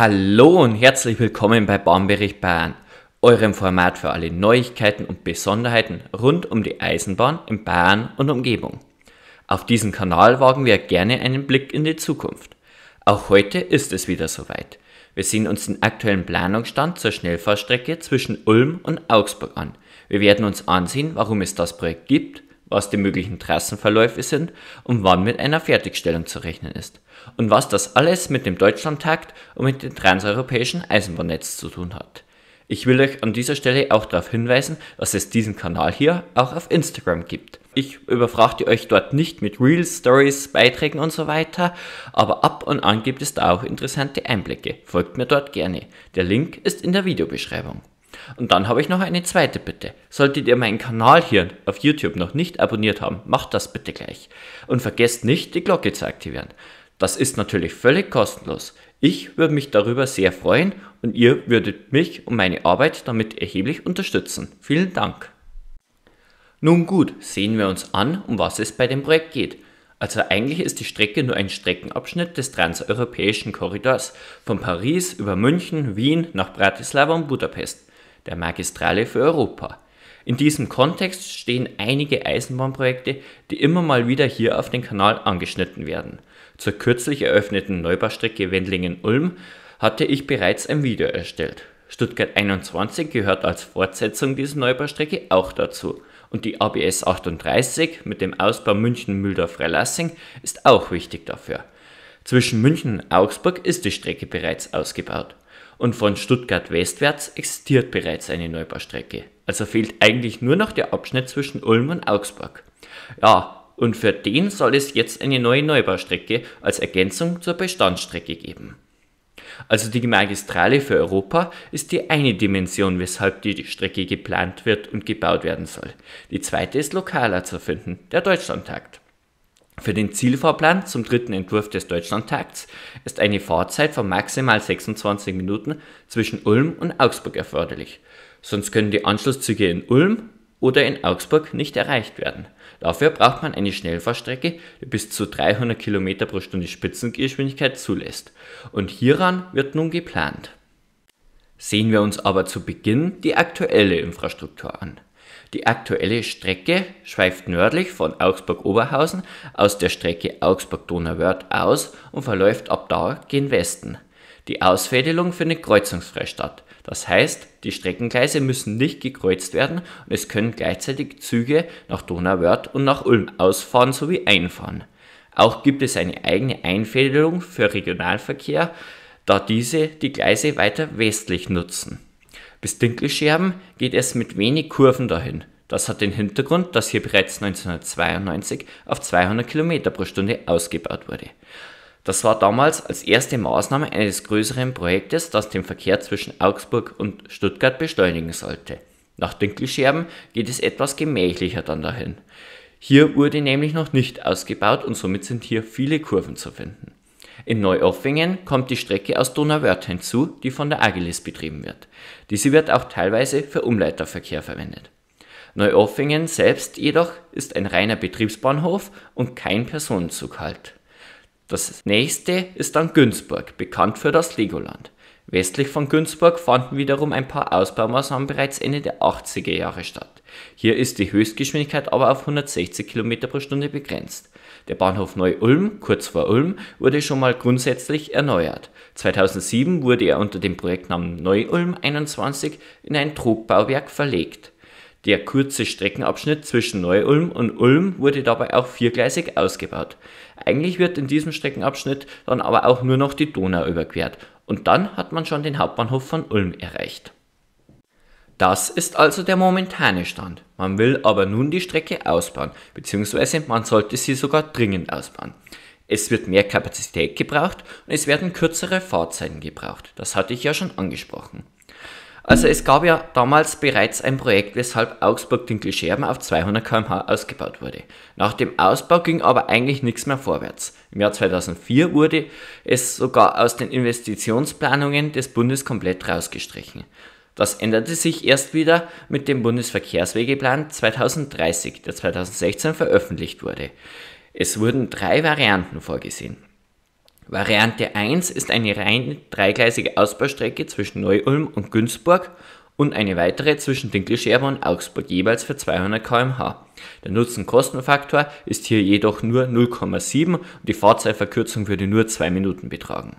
Hallo und herzlich willkommen bei Bahnbericht Bayern, eurem Format für alle Neuigkeiten und Besonderheiten rund um die Eisenbahn in Bayern und Umgebung. Auf diesem Kanal wagen wir gerne einen Blick in die Zukunft. Auch heute ist es wieder soweit. Wir sehen uns den aktuellen Planungsstand zur Schnellfahrstrecke zwischen Ulm und Augsburg an. Wir werden uns ansehen, warum es das Projekt gibt, was die möglichen Trassenverläufe sind und wann mit einer Fertigstellung zu rechnen ist und was das alles mit dem Deutschlandtakt und mit dem transeuropäischen Eisenbahnnetz zu tun hat. Ich will euch an dieser Stelle auch darauf hinweisen, dass es diesen Kanal hier auch auf Instagram gibt. Ich überfrachte euch dort nicht mit Reels, Stories, Beiträgen und so weiter, aber ab und an gibt es da auch interessante Einblicke. Folgt mir dort gerne. Der Link ist in der Videobeschreibung. Und dann habe ich noch eine zweite Bitte. Solltet ihr meinen Kanal hier auf YouTube noch nicht abonniert haben, macht das bitte gleich. Und vergesst nicht, die Glocke zu aktivieren. Das ist natürlich völlig kostenlos. Ich würde mich darüber sehr freuen und ihr würdet mich und meine Arbeit damit erheblich unterstützen. Vielen Dank. Nun gut, sehen wir uns an, um was es bei dem Projekt geht. Also eigentlich ist die Strecke nur ein Streckenabschnitt des transeuropäischen Korridors von Paris über München, Wien nach Bratislava und Budapest der Magistrale für Europa. In diesem Kontext stehen einige Eisenbahnprojekte, die immer mal wieder hier auf den Kanal angeschnitten werden. Zur kürzlich eröffneten Neubaustrecke Wendlingen-Ulm hatte ich bereits ein Video erstellt. Stuttgart 21 gehört als Fortsetzung dieser Neubaustrecke auch dazu. Und die ABS 38 mit dem Ausbau München-Mühldorf-Relassing ist auch wichtig dafür. Zwischen München und Augsburg ist die Strecke bereits ausgebaut und von Stuttgart westwärts existiert bereits eine Neubaustrecke. Also fehlt eigentlich nur noch der Abschnitt zwischen Ulm und Augsburg. Ja, und für den soll es jetzt eine neue Neubaustrecke als Ergänzung zur Bestandsstrecke geben. Also die Magistrale für Europa ist die eine Dimension, weshalb die Strecke geplant wird und gebaut werden soll. Die zweite ist lokaler zu finden, der Deutschlandtakt. Für den Zielfahrplan zum dritten Entwurf des Deutschlandtakts ist eine Fahrzeit von maximal 26 Minuten zwischen Ulm und Augsburg erforderlich. Sonst können die Anschlusszüge in Ulm oder in Augsburg nicht erreicht werden. Dafür braucht man eine Schnellfahrstrecke, die bis zu 300 km pro Stunde Spitzengeschwindigkeit zulässt. Und hieran wird nun geplant. Sehen wir uns aber zu Beginn die aktuelle Infrastruktur an. Die aktuelle Strecke schweift nördlich von Augsburg-Oberhausen aus der Strecke Augsburg-Donauwörth aus und verläuft ab da gen Westen. Die Ausfädelung findet kreuzungsfrei statt, das heißt, die Streckengleise müssen nicht gekreuzt werden und es können gleichzeitig Züge nach Donauwörth und nach Ulm ausfahren sowie einfahren. Auch gibt es eine eigene Einfädelung für Regionalverkehr, da diese die Gleise weiter westlich nutzen. Bis Dinkelscherben geht es mit wenig Kurven dahin. Das hat den Hintergrund, dass hier bereits 1992 auf 200 km pro Stunde ausgebaut wurde. Das war damals als erste Maßnahme eines größeren Projektes, das den Verkehr zwischen Augsburg und Stuttgart beschleunigen sollte. Nach Dinkelscherben geht es etwas gemächlicher dann dahin. Hier wurde nämlich noch nicht ausgebaut und somit sind hier viele Kurven zu finden. In Neuoffingen kommt die Strecke aus Donauwörth hinzu, die von der Agilis betrieben wird. Diese wird auch teilweise für Umleiterverkehr verwendet. Neuoffingen selbst jedoch ist ein reiner Betriebsbahnhof und kein Personenzug halt. Das nächste ist dann Günzburg, bekannt für das Legoland. Westlich von Günzburg fanden wiederum ein paar Ausbaumaßnahmen bereits Ende der 80er Jahre statt hier ist die Höchstgeschwindigkeit aber auf 160 km pro Stunde begrenzt. Der Bahnhof Neu-Ulm, kurz vor Ulm, wurde schon mal grundsätzlich erneuert. 2007 wurde er unter dem Projektnamen Neu-Ulm 21 in ein Trugbauwerk verlegt. Der kurze Streckenabschnitt zwischen Neu-Ulm und Ulm wurde dabei auch viergleisig ausgebaut. Eigentlich wird in diesem Streckenabschnitt dann aber auch nur noch die Donau überquert und dann hat man schon den Hauptbahnhof von Ulm erreicht. Das ist also der momentane Stand. Man will aber nun die Strecke ausbauen, beziehungsweise man sollte sie sogar dringend ausbauen. Es wird mehr Kapazität gebraucht und es werden kürzere Fahrzeiten gebraucht. Das hatte ich ja schon angesprochen. Also es gab ja damals bereits ein Projekt, weshalb Augsburg-Dinkelscherben auf 200 km/h ausgebaut wurde. Nach dem Ausbau ging aber eigentlich nichts mehr vorwärts. Im Jahr 2004 wurde es sogar aus den Investitionsplanungen des Bundes komplett rausgestrichen. Das änderte sich erst wieder mit dem Bundesverkehrswegeplan 2030, der 2016 veröffentlicht wurde. Es wurden drei Varianten vorgesehen. Variante 1 ist eine rein dreigleisige Ausbaustrecke zwischen Neu-Ulm und Günzburg und eine weitere zwischen Dinkelscherbe und Augsburg jeweils für 200 km/h. Der Nutzen-Kostenfaktor ist hier jedoch nur 0,7 und die Fahrzeitverkürzung würde nur 2 Minuten betragen.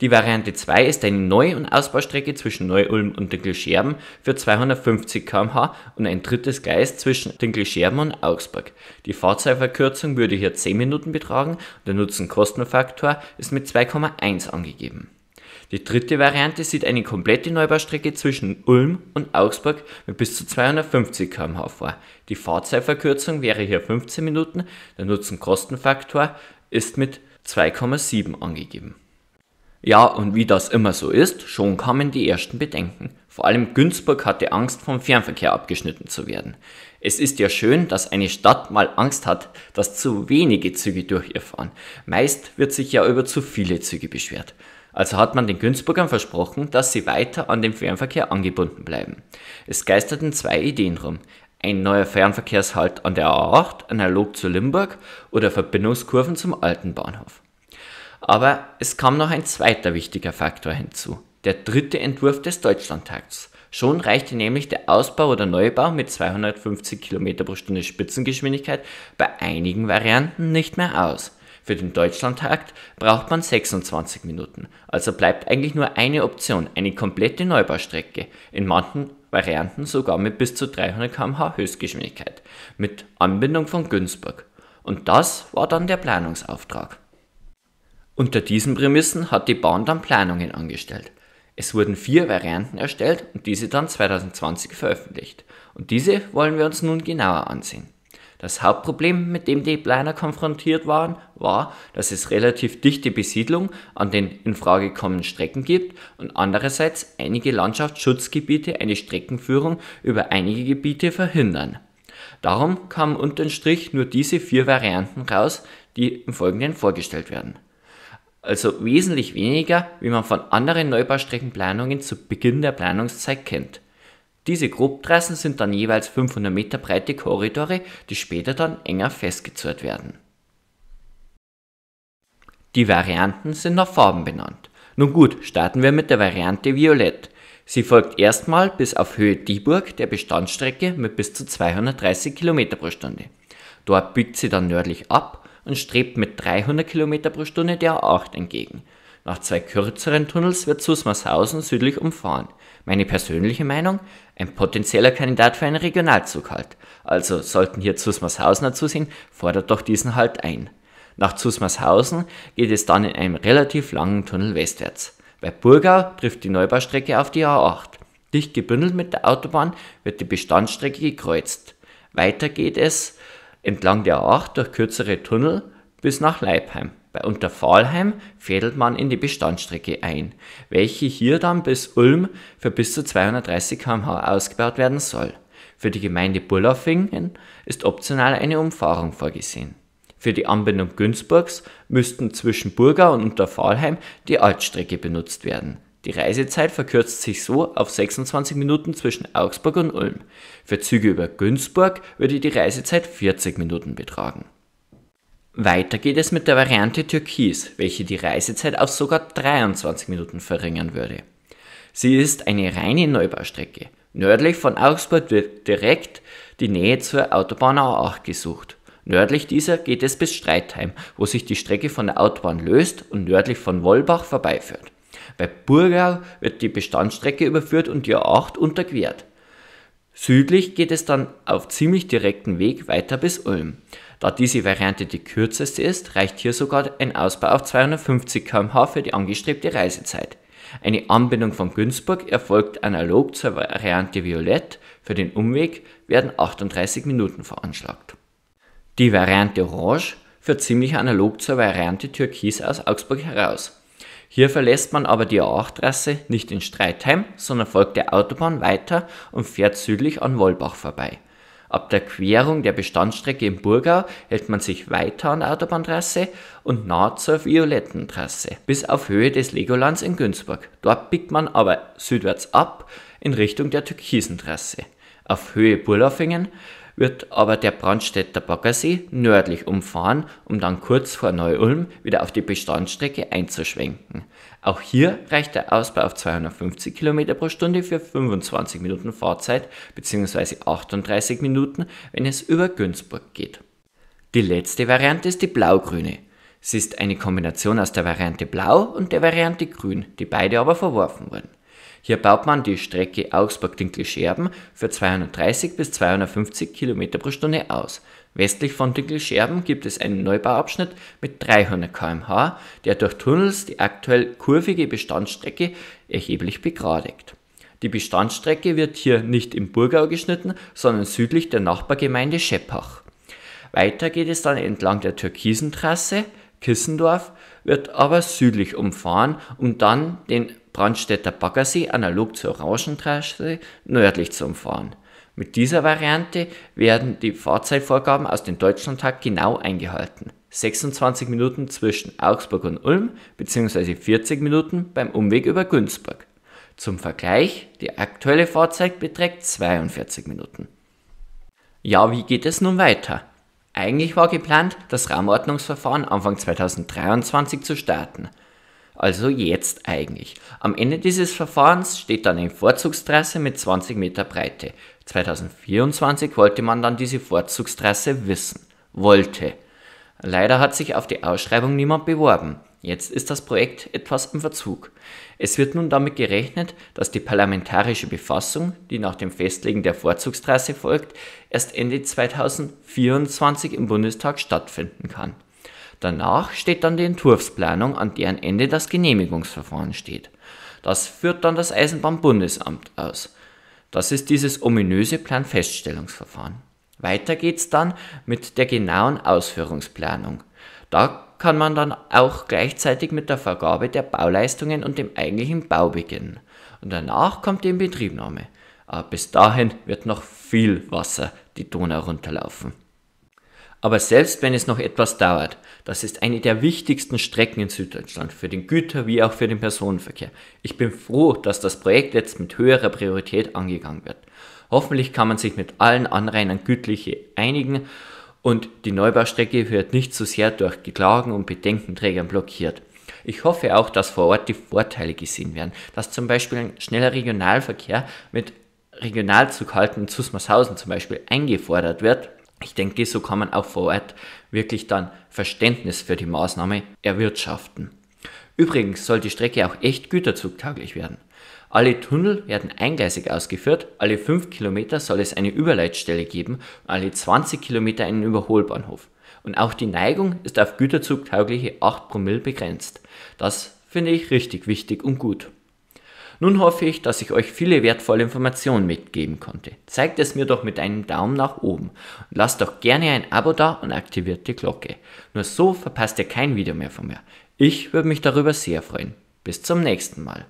Die Variante 2 ist eine Neu- und Ausbaustrecke zwischen Neu-Ulm und Dinkelscherben für 250 km/h und ein drittes Gleis zwischen Dinkelscherben und Augsburg. Die Fahrzeitverkürzung würde hier 10 Minuten betragen und der nutzen kostenfaktor ist mit 2,1 angegeben. Die dritte Variante sieht eine komplette Neubaustrecke zwischen Ulm und Augsburg mit bis zu 250 km/h vor. Die Fahrzeitverkürzung wäre hier 15 Minuten, der nutzen kostenfaktor ist mit 2,7 angegeben. Ja, und wie das immer so ist, schon kamen die ersten Bedenken. Vor allem Günzburg hatte Angst, vom Fernverkehr abgeschnitten zu werden. Es ist ja schön, dass eine Stadt mal Angst hat, dass zu wenige Züge durch ihr fahren. Meist wird sich ja über zu viele Züge beschwert. Also hat man den Günzburgern versprochen, dass sie weiter an den Fernverkehr angebunden bleiben. Es geisterten zwei Ideen rum. Ein neuer Fernverkehrshalt an der A8, analog zu Limburg, oder Verbindungskurven zum alten Bahnhof. Aber es kam noch ein zweiter wichtiger Faktor hinzu, der dritte Entwurf des Deutschlandtakts. Schon reichte nämlich der Ausbau oder Neubau mit 250 km pro Stunde Spitzengeschwindigkeit bei einigen Varianten nicht mehr aus. Für den Deutschlandtakt braucht man 26 Minuten, also bleibt eigentlich nur eine Option, eine komplette Neubaustrecke, in manchen Varianten sogar mit bis zu 300 km/h Höchstgeschwindigkeit, mit Anbindung von Günzburg. Und das war dann der Planungsauftrag. Unter diesen Prämissen hat die Bahn dann Planungen angestellt. Es wurden vier Varianten erstellt und diese dann 2020 veröffentlicht. Und diese wollen wir uns nun genauer ansehen. Das Hauptproblem, mit dem die Planer konfrontiert waren, war, dass es relativ dichte Besiedlung an den in Frage kommenden Strecken gibt und andererseits einige Landschaftsschutzgebiete eine Streckenführung über einige Gebiete verhindern. Darum kamen unter den Strich nur diese vier Varianten raus, die im Folgenden vorgestellt werden also wesentlich weniger, wie man von anderen Neubaustreckenplanungen zu Beginn der Planungszeit kennt. Diese Grobtrassen sind dann jeweils 500 Meter breite Korridore, die später dann enger festgezurrt werden. Die Varianten sind nach Farben benannt. Nun gut, starten wir mit der Variante Violett. Sie folgt erstmal bis auf Höhe Dieburg der Bestandsstrecke mit bis zu 230 km pro Stunde. Dort biegt sie dann nördlich ab und strebt mit 300 km pro Stunde der A8 entgegen. Nach zwei kürzeren Tunnels wird Susmarshausen südlich umfahren. Meine persönliche Meinung? Ein potenzieller Kandidat für einen Regionalzug halt. Also sollten hier Zusmarshausener zusehen, fordert doch diesen halt ein. Nach Zusmarshausen geht es dann in einem relativ langen Tunnel westwärts. Bei Burgau trifft die Neubaustrecke auf die A8. Dicht gebündelt mit der Autobahn wird die Bestandsstrecke gekreuzt. Weiter geht es entlang der A8 durch kürzere Tunnel bis nach Leipheim. Bei Unterfahrheim fädelt man in die Bestandsstrecke ein, welche hier dann bis Ulm für bis zu 230 km/h ausgebaut werden soll. Für die Gemeinde Burlafingen ist optional eine Umfahrung vorgesehen. Für die Anbindung Günzburgs müssten zwischen Burgau und Unterfahrheim die Altstrecke benutzt werden. Die Reisezeit verkürzt sich so auf 26 Minuten zwischen Augsburg und Ulm. Für Züge über Günzburg würde die Reisezeit 40 Minuten betragen. Weiter geht es mit der Variante Türkis, welche die Reisezeit auf sogar 23 Minuten verringern würde. Sie ist eine reine Neubaustrecke. Nördlich von Augsburg wird direkt die Nähe zur Autobahn A8 gesucht. Nördlich dieser geht es bis Streitheim, wo sich die Strecke von der Autobahn löst und nördlich von Wollbach vorbeiführt. Bei Burgau wird die Bestandsstrecke überführt und die A8 unterquert. Südlich geht es dann auf ziemlich direkten Weg weiter bis Ulm. Da diese Variante die kürzeste ist, reicht hier sogar ein Ausbau auf 250 km/h für die angestrebte Reisezeit. Eine Anbindung von Günzburg erfolgt analog zur Variante Violett. Für den Umweg werden 38 Minuten veranschlagt. Die Variante Orange führt ziemlich analog zur Variante Türkis aus Augsburg heraus. Hier verlässt man aber die A8-Trasse nicht in Streitheim, sondern folgt der Autobahn weiter und fährt südlich an Wolbach vorbei. Ab der Querung der Bestandsstrecke im Burgau hält man sich weiter an der Autobahntrasse und nahe zur Violettentrasse, bis auf Höhe des Legolands in Günzburg. Dort biegt man aber südwärts ab in Richtung der Türkisentrasse. Auf Höhe Burlafingen wird aber der Brandstädter Baggersee nördlich umfahren, um dann kurz vor Neu-Ulm wieder auf die Bestandsstrecke einzuschwenken. Auch hier reicht der Ausbau auf 250 km pro Stunde für 25 Minuten Fahrzeit bzw. 38 Minuten, wenn es über Günzburg geht. Die letzte Variante ist die blau-grüne. Sie ist eine Kombination aus der Variante Blau und der Variante Grün, die beide aber verworfen wurden. Hier baut man die Strecke Augsburg-Dinkelscherben für 230 bis 250 km pro Stunde aus. Westlich von Dinkelscherben gibt es einen Neubauabschnitt mit 300 km/h, der durch Tunnels die aktuell kurvige Bestandsstrecke erheblich begradigt. Die Bestandsstrecke wird hier nicht im Burgau geschnitten, sondern südlich der Nachbargemeinde Scheppach. Weiter geht es dann entlang der Türkisentrasse, Kissendorf, wird aber südlich umfahren, um dann den Brandstädter Baggersee analog zur Orangentrasse nördlich zu umfahren. Mit dieser Variante werden die Fahrzeitvorgaben aus dem Deutschlandtag genau eingehalten. 26 Minuten zwischen Augsburg und Ulm bzw. 40 Minuten beim Umweg über Günzburg. Zum Vergleich, die aktuelle Fahrzeit beträgt 42 Minuten. Ja, wie geht es nun weiter? Eigentlich war geplant, das Raumordnungsverfahren Anfang 2023 zu starten also jetzt eigentlich. Am Ende dieses Verfahrens steht dann eine Vorzugstrasse mit 20 Meter Breite. 2024 wollte man dann diese Vorzugstrasse wissen. Wollte. Leider hat sich auf die Ausschreibung niemand beworben. Jetzt ist das Projekt etwas im Verzug. Es wird nun damit gerechnet, dass die parlamentarische Befassung, die nach dem Festlegen der Vorzugstrasse folgt, erst Ende 2024 im Bundestag stattfinden kann. Danach steht dann die Entwurfsplanung, an deren Ende das Genehmigungsverfahren steht. Das führt dann das Eisenbahnbundesamt aus. Das ist dieses ominöse Planfeststellungsverfahren. Weiter geht's dann mit der genauen Ausführungsplanung. Da kann man dann auch gleichzeitig mit der Vergabe der Bauleistungen und dem eigentlichen Bau beginnen. Und danach kommt die Inbetriebnahme. Aber ah, bis dahin wird noch viel Wasser die Donau runterlaufen. Aber selbst wenn es noch etwas dauert, das ist eine der wichtigsten Strecken in Süddeutschland für den Güter- wie auch für den Personenverkehr. Ich bin froh, dass das Projekt jetzt mit höherer Priorität angegangen wird. Hoffentlich kann man sich mit allen Anrainern gütlich einigen und die Neubaustrecke wird nicht zu so sehr durch Geklagen und Bedenkenträgern blockiert. Ich hoffe auch, dass vor Ort die Vorteile gesehen werden, dass zum Beispiel ein schneller Regionalverkehr mit Regionalzug halten in Zusmarshausen zum Beispiel eingefordert wird ich denke, so kann man auch vor Ort wirklich dann Verständnis für die Maßnahme erwirtschaften. Übrigens soll die Strecke auch echt güterzugtauglich werden. Alle Tunnel werden eingleisig ausgeführt, alle 5 Kilometer soll es eine Überleitstelle geben und alle 20 Kilometer einen Überholbahnhof. Und auch die Neigung ist auf güterzugtaugliche 8 Promille begrenzt. Das finde ich richtig wichtig und gut. Nun hoffe ich, dass ich euch viele wertvolle Informationen mitgeben konnte. Zeigt es mir doch mit einem Daumen nach oben und lasst doch gerne ein Abo da und aktiviert die Glocke. Nur so verpasst ihr kein Video mehr von mir. Ich würde mich darüber sehr freuen. Bis zum nächsten Mal.